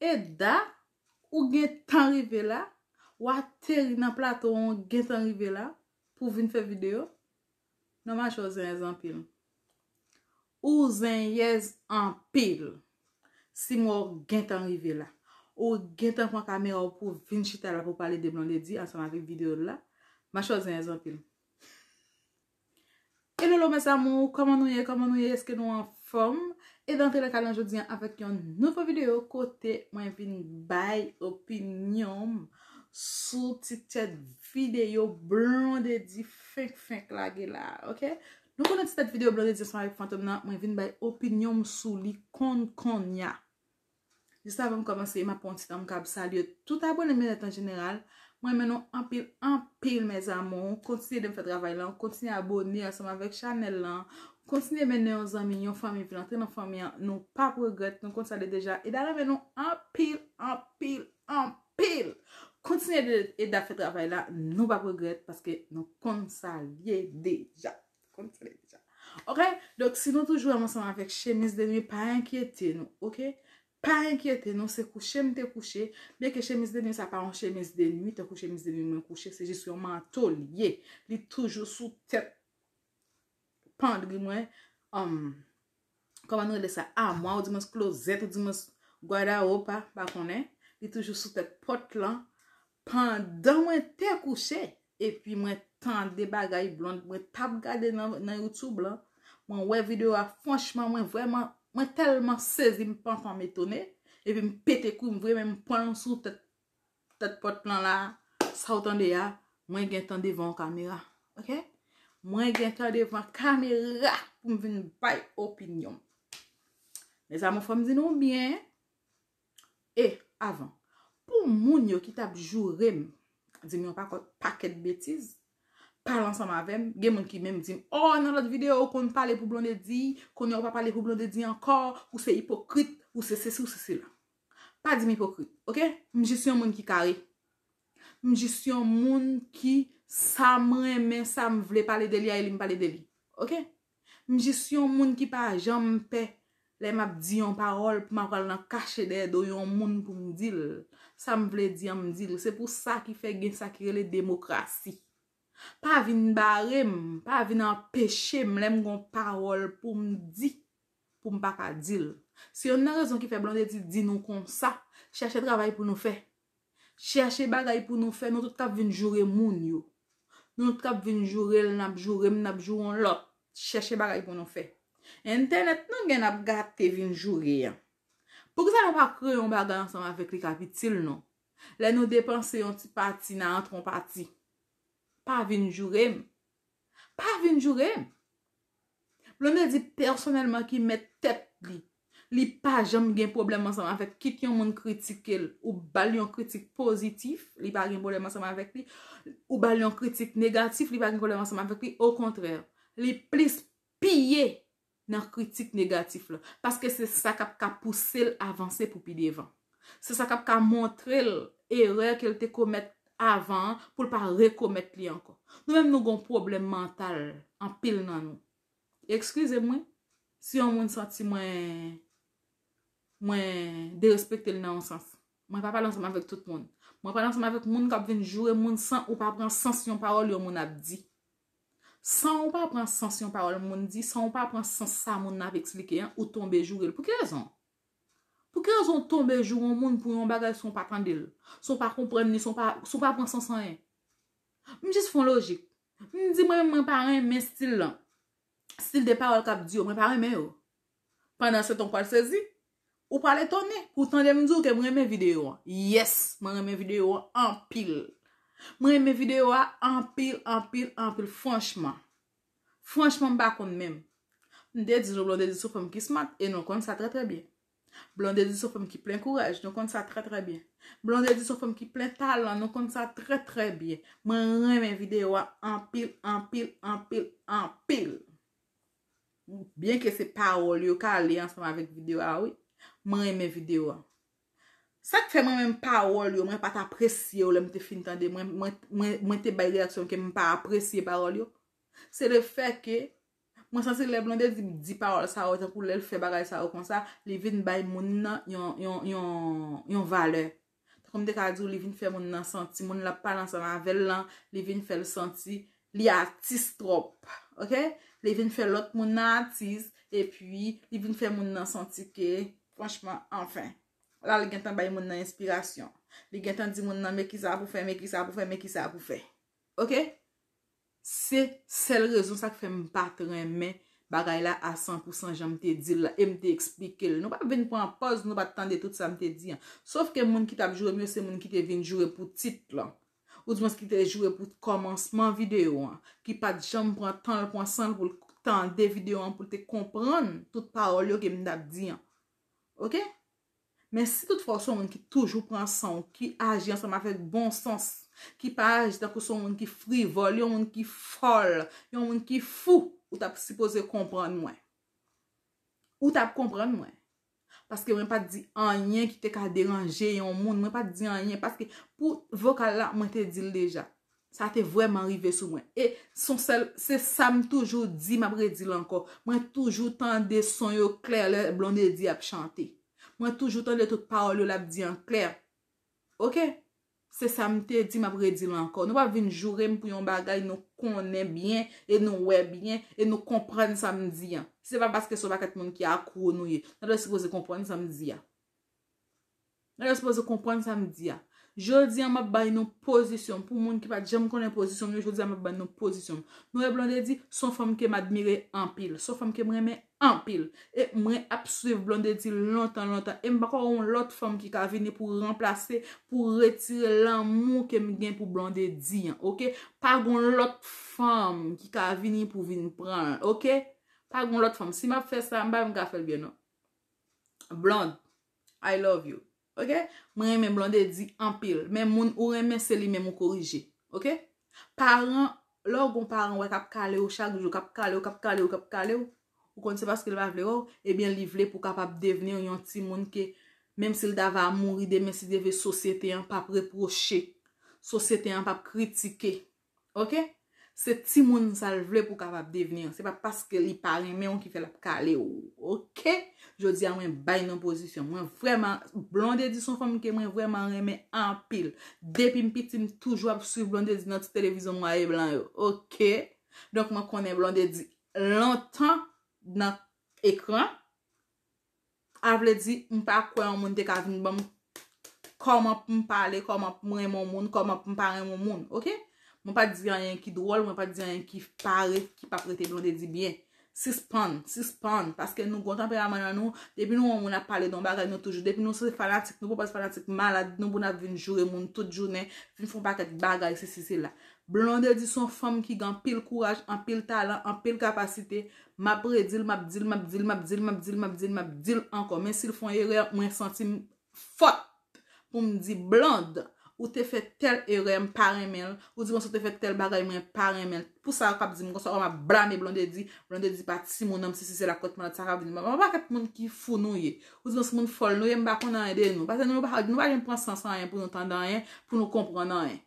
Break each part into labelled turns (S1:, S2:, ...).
S1: E da, ou gen tanrive la, ou a teri nan plato ou gen tanrive la pou vin fè videyo, nou man chòzè yèz an pil. Ou zèn yèz an pil, si mò gen tanrive la. Ou gen tan kwa kamè ou pou vin chitala pou pale de blon ledi ansan an fè videyo la, man chòzè yèz an pil. E nou lò mes amou, koman nou yè, koman nou yè, eske nou an fòm? E dantre lakal anjou diyan avek yon noufo video kote mwen vin bay opinyom sou titet video blon de di fink fink lage la, ok? Nou konon titet video blon de di yon soman vek fantom nan, mwen vin bay opinyom sou li kon kon ya. Jista avem komanse, mwen apon titan mwen kab sa li yo touta abone men etan general, mwen menon anpil anpil men zanmon, mwen kontine den fèt ravay lan, mwen kontine abone yon soman vek chanel lan, kontine mennen yon zami, yon fami, yon tren yon fami, nou pa pregret, nou konsale deja, e da la ven nou, anpil, anpil, anpil, kontine de let, e da fe trabay la, nou pa pregret, paske nou konsale deja. Konsale deja. Ok? Donc, si nou toujou yon monsan avèk chemise de nui, pa enkyete nou, ok? Pa enkyete nou, se kouche, mte kouche, beke chemise de nui, sa pa an chemise de nui, te kouche, chemise de nui, mte kouche, se jisou yon mantol, ye, li toujou sou tèp, pand gwi mwen, koma nou de sa amwa, ou di mwen klozet, ou di mwen gwaida ou pa, pa konen, di toujou sou te pot lan, pandan mwen te akouche, epi mwen tan de bagay blon, mwen tab gade nan YouTube lan, mwen we videwa, fwanchman mwen vweman, mwen telman sezi mwen panfan me tonen, epi mwen pete kou, mwen vweman mwen panman sou te pot lan la, sa wotan de ya, mwen gen tan de vwan kamera, ok? Mwen gen te devan kamera pou mwen ven bay opinyon. Ne zan mwen fòm di nou mbyen. E, avan. Pou moun yo ki tab jurem, di mwen pa kòt paket betiz, pal ansan mavem, gen moun ki mèm di m, oh nan lot videyo kon pale pou blondedji, kon yon pa pale pou blondedji ankor, ou se hipokrit, ou se se si ou se si la. Pa di m hipokrit, ok? M jes yon moun ki kare. M jes yon moun ki... Sa m reme, sa m vle pale deli a ili m pale deli, ok? M jis yon moun ki pa a jan m pe, le m ap di yon parol pou m akal nan kache dedo yon moun pou m dil. Sa m vle di yon m dil, se pou sa ki fe gen sakire le demokrasi. Pa vin barem, pa vin an peche, m lem kon parol pou m di, pou m pa ka dil. Se yon nan rezon ki fe blan de ti di nou kon sa, chache travay pou nou fe. Chache bagay pou nou fe, nou tout ap vin jure moun yo. Nou te kap vinjoure, nan ap jourem, nan ap jouron lot, chèche bagay pou nou fè. Internet nou gen ap gate vinjoure. Pou kè sa nan pa kre yon bagay ansan avèk li kapitil nou? Le nou depanse yon ti pati nan antron pati. Pa vinjourem. Pa vinjourem. Plonè di personelman ki met tèt li. Li pa jom gen problem manseman vek. Kit yon moun kritikil ou bal yon kritik pozitif, li pa gen problem manseman vek li. Ou bal yon kritik negatif, li pa gen problem manseman vek li. Ou kontrèl, li plis piye nan kritik negatif la. Paske se sa kap ka pousse l avanse pou pi devan. Se sa kap ka montre l erè ke l te komet avan pou l pa re komet li anko. Nou men nou gon problem mental an pil nan nou. Ekskrize mwen, si yon moun santi mwen... Mwen de-respekt el nan an sens. Mwen pa palan seman vek tout moun. Mwen palan seman vek moun kap ven jou, e moun san ou pa pran sens yon parol yon moun ap di. San ou pa pran sens yon parol moun di, san ou pa pran sens sa moun ap explike, ou tombe jou el. Pou kè zon? Pou kè zon tombe jou yon moun pou yon bagay son patan del? Son pa kompremeni, son pa pran sens an en? Mwen jis fon logik. Mwen di mwen paran men stil lan. Stil de parol kap di yo, mwen paran men yo. Panan se ton pal sezi? Ou pa le tonne, ou tan demn zou ke mwen reme videyo an. Yes, mwen reme videyo an, an pil. Mwen reme videyo an, an pil, an pil, an pil, fwanchman. Fwanchman mba kon menm. Nde di joun blon de di sou fwem ki smat, e nou kont sa tre tre bi. Blon de di sou fwem ki plen kourej, nou kont sa tre tre bi. Blon de di sou fwem ki plen talan, nou kont sa tre tre bi. Mwen reme videyo an, an pil, an pil, an pil, an pil. Bien ke se pa ou li yo ka li ansam avek videyo a ouy. man eme video an. Sa ki fè man men mpawol yo, mwen pat apresye ou le mte finitande, mwen te bay direksyon ke mwen pa apresye parol yo, se le fè ke, mwen sansi le blonde di parol sa ou, tenkou lèl febaray sa ou, kon sa, li vin bay moun nan yon valè. Takom dek a di ou, li vin fè moun nan santi, moun la palan sa nan velan, li vin fè l santi, li atis trop. Ok? Li vin fè lot moun nan atis, e pi, li vin fè moun nan santi ke... Franchman, anfen, la li gen tan bayi moun nan inspirasyon. Li gen tan di moun nan mek ki sa apou fe, mek ki sa apou fe, mek ki sa apou fe. Ok? Se, sel rezon sa ki fe m patren men, bagay la a 100% jan m te dil la, e m te ekspike l. Nou bat veni pou an poz, nou bat tan de tout sa m te di an. Sof ke moun ki tab jure myo, se moun ki te veni jure pou tit la. Ou di mons ki te jure pou komanseman videyo an. Ki pat jan m pran tan l pou an san l pou tan de videyo an, pou te kompran tout parol yo ki m dat di an. Ok? Men si tout fos yon moun ki toujou pran son, ki aji ansan ma fek bon sens, ki pa aji takou son moun ki frivol, yon moun ki fol, yon moun ki fou, ou ta pou sipose kompran mwen. Ou ta pou kompran mwen. Paske mwen pa di anyen ki te ka deranje yon moun, mwen pa di anyen, paske pou vokal la mwen te di leja. Sa te vwèm anrive sou mwen. E son sel, se sa m toujou di m apre di lanko. Mwen toujou tan de son yo kler le blonde di ap chante. Mwen toujou tan de tout paolo la ap di an kler. Ok? Se sa m te di m apre di lanko. Nou pa vin jurem pou yon bagay nou konen bien, e nou we bien, e nou kompren sam di an. Se se pa baske sou ba kat moun ki akou nou ye. Nan yo se pose kompren sam di ya. Nan yo se pose kompren sam di ya. Jodi am ap bay nou pozisyon. Pou moun ki pat jem konen pozisyon, nou jodi am ap bay nou pozisyon. Nou e blonde di, son fom kem admire empil. Son fom kem reme empil. E mre apsuive blonde di lontan, lontan. E mba kon lot fom ki ka vini pou remplase, pou retire l'amou kem gen pou blonde di. Ok? Par kon lot fom ki ka vini pou vini pran. Ok? Par kon lot fom. Si mba fe sa, mba mga fel geno. Blonde, I love you. Mwen reme blande di empil, men moun ou reme seli men mou korije. Paran, lor goun paran wè kap kale ou, chak jo kap kale ou, kap kale ou, kap kale ou, ou kon se pa skil wap le ou, ebyen li vle pou kap ap deveni ou yon ti moun ke, menm si l davan moun ride, menm si deve sosyete an pap reproche, sosyete an pap kritike, oké? se ti moun sa l vle pou kapap devnir. Se pa paske li pari, me yon ki fel ap kale yo. Ok? Je di a mwen bay nan pozisyon. Mwen vreman, blonde di son fami ke mwen vreman reme anpil. Depi m pitim, toujwa pou su blonde di nati televizyon, mwen ay blande yo. Ok? Donk mwen konen blonde di lantan nan ekran. Avle di, mwen pa kwen an moun dekazin, mwen koman pou m pale, koman pou m remon moun, koman pou m pare moun moun. Ok? Mwen pa di an yon ki drol, mwen pa di an yon ki pare, ki pa prete blonde di bien. Si span, si span. Paske nou kontan pe ya manan nou, depi nou moun ap pale don bagay nou toujou. Depi nou se fanatik, nou pou pas fanatik malad, nou pou nan vin jure moun tout jounen, fin foun pa kate bagay, se se se la. Blonde di son fom ki gan pil kouraj, an pil talan, an pil kapasite, mabredil, mabdil, mabdil, mabdil, mabdil, mabdil, mabdil, mabdil anko. Men si l foun yere, mwen senti fote pou mdi blonde. Ou te fè tel erèm parèmèl, ou di bon se te fè tel bagèmèl parèmèl. Pousa akab dizi mwen konsa wè mwa blan mè blan de di, blan de di pati si moun amsi si se la kotman ati sakavini. Mwen bak ap moun ki foun nou ye. Ou di bon se moun fol nou ye mba konan edè nou. Pase nou mwen bak adi nou wajen pronsansan anyen pou nou tandan anyen, pou nou kompran anyen.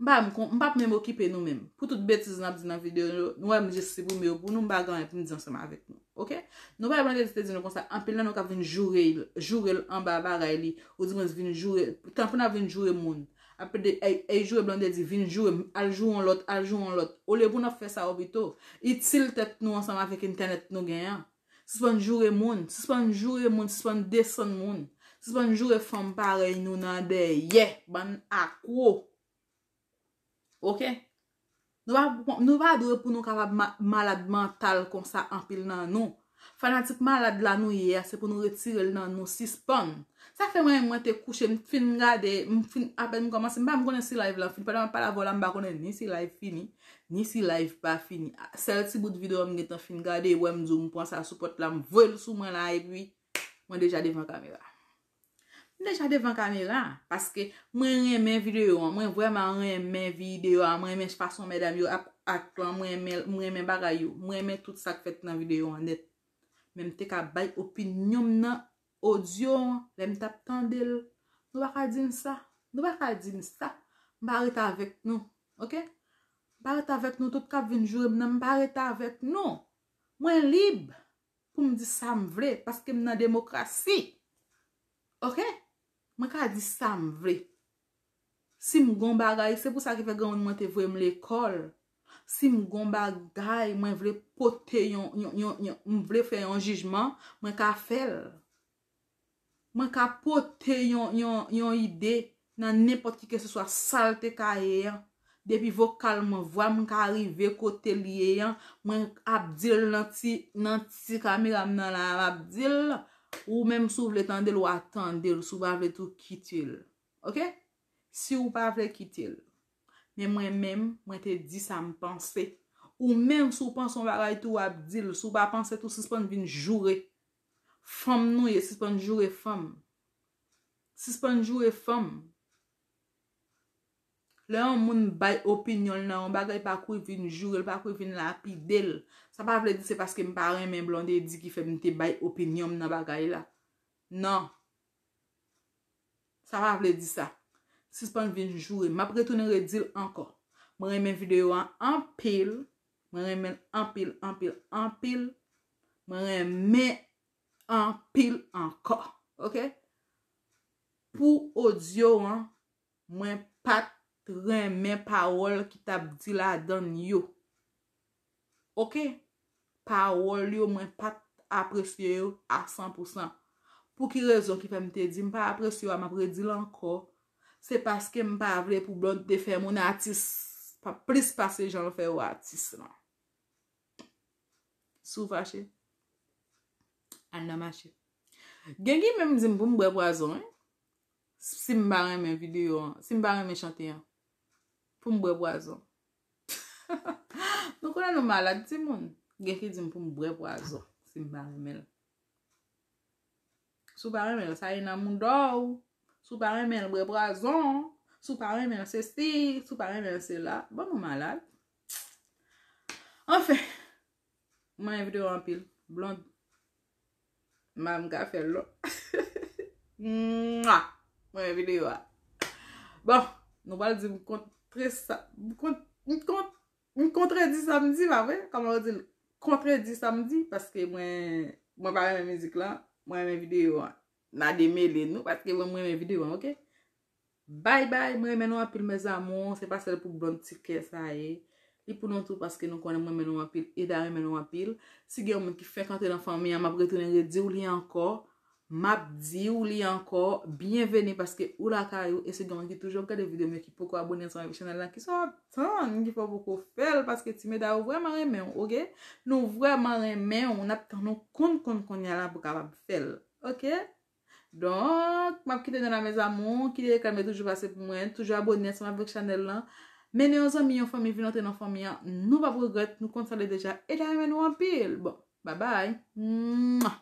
S1: Mba mwen kon, mba pou mèm okipe nou mèm. Poutout beti zinap di nan videyo, nou wè mwen jese se boun mèw pou nou mba ganye pou mwen di ansanman avèk nou. Ok? Nou pa yon blan de di te di nou konsa, apel nan nou ka vin jure yil, jure yil an ba ba ray li, ou di mouns vin jure, tanpou nan vin jure moun, apel de ey jure blan de di, vin jure, al jure an lot, al jure an lot. O le, pou nan fe sa obito, it siltet nou ansan avik internet nou genyan. S'pon jure moun, s'pon jure moun, s'pon desen moun, s'pon jure fom parey nou nan de, ye, ban akwo. Ok? Nou va do pou nou kavab malade mantal kon sa anpil nan nou. Fanatik malade lan nou ye, se pou nou retire nan nou sispan. Sa fe mwen mwen te kouche, mwen film gade, mwen film apen mwen komanse, mwen pa mwen konen si live lan film. Padan mwen pa la volan mwen ba konen ni si live fini, ni si live pa fini. Sèl ti bout vide ou mwen getan film gade, mwen mwen zoom, mwen pansa, mwen support lan, mwen vwèl sou mwen live, mwen deja devan kameran. Lejan devan kamera, paske mwen remen videyo an, mwen vweman remen videyo an, mwen remen jpason medam yo, akwa, mwen remen bagay yo, mwen remen tout sak fèt nan videyo an net. Mwen te ka bay opinyom nan, odyon, lem tap tandel, nou baka din sa, nou baka din sa, mwen bareta avèk nou, ok? Bareta avèk nou, tout ka vin jurem nan, mwen bareta avèk nou, mwen lib pou mdi sa m vle, paske m nan demokrasi, ok? Mwen ka di sa mwen vle. Si mwen gom bagay, se pou sa ki fe gwa mwen te vwe mwen l'ekol. Si mwen gom bagay, mwen vle pote yon, mwen vle fe yon jijman, mwen ka fel. Mwen ka pote yon ide nan nepot ki ke se swa salte ka eyan. Depi vokal mwen vwa, mwen ka rive kote liyeyan. Mwen ka abdil nan ti, nan ti ka miram nan la abdil. Ou mèm sou vle tendel ou atendel sou pa vle tou kitil. Ok? Si ou pa vle kitil. Mè mwen mèm mwen te di sa mpansè. Ou mèm sou pansè ou vle atendel ou atendel sou pa pansè tou sispon vin jure. Fom nouye sispon jure fom. Sispon jure fom. Le an moun bay opinyon nan, an bagay pa kwe vin jure, pa kwe vin lapi del. Sa pa vle di se paske m parren men blonde di ki feb nite bay opinyon nan bagay la. Nan. Sa pa vle di sa. Si se pan vin jure, ma pretounen redil anko. Mwen remen videyo an anpil, mwen remen anpil, anpil, anpil, mwen remen anpil anko. Ok? Pou odyo an, mwen pat renmen pa wol ki tab di la dan yo. Ok? Pa wol yo mwen pat apresye yo a 100%. Pou ki rezon ki pa mwen te di, mwen pa apresye yo a mwen apre di lanko, se paske mwen pa avle pou blon te fe moun atis. Pa plis pase jan lo fe yo atis. Sou fache? An nan fache. Gen gen mwen mwen zin pou mwen brep wazon, eh? si mwen baran men video yo, si mwen baran men chante yo. Pou mbwe boazon. Nou konan nou malade ti moun. Gèkidim pou mbwe boazon. Si mbarimèl. Soubarimèl sa yè nan moun do ou. Soubarimèl mbwe boazon. Soubarimèl se sti. Soubarimèl se la. Bon mmalade. Enfè. Mman yè videyo anpil. Blond. Mman mga fèl lò. Mman yè videyo a. Bon. Nou bal di mkont. Pre sa, m kontre, m kontre di samdi va ve? Kam lor di, kontre di samdi, paske mwen, mwen pare men me dik la, mwen men videyo an, nan de me le nou, paske mwen men videyo an, ok? Bay bay, mwen men wapil me zamo, se pa se de pou blon tiket sa e, e pou non tou paske nou konen mwen men wapil, e dare men wapil, si gen mwen ki fekante l'enfant mi, a m apretone de di ou li anko, map di ou li ankor, byenveni paske ou la karyo, e se gen yon ki toujou akade vide mwen ki poko abonnen san yon chanel lan, ki son tan, yon ki poko fèl, paske ti mè da ou vwè mè mè yon, nou vwè mè mè yon, nou nap tan nou kon kon kon yon la pou karap fèl, ok? Donk, map ki te dè nan mè zamon, ki te reklamè toujou asè pou mwen, toujou abonnen san yon chanel lan, mè nè yon zon mi yon fòmè, vi lòtè yon fòmè yon, nou pap regwèt, nou kont salè deja, et a yon mè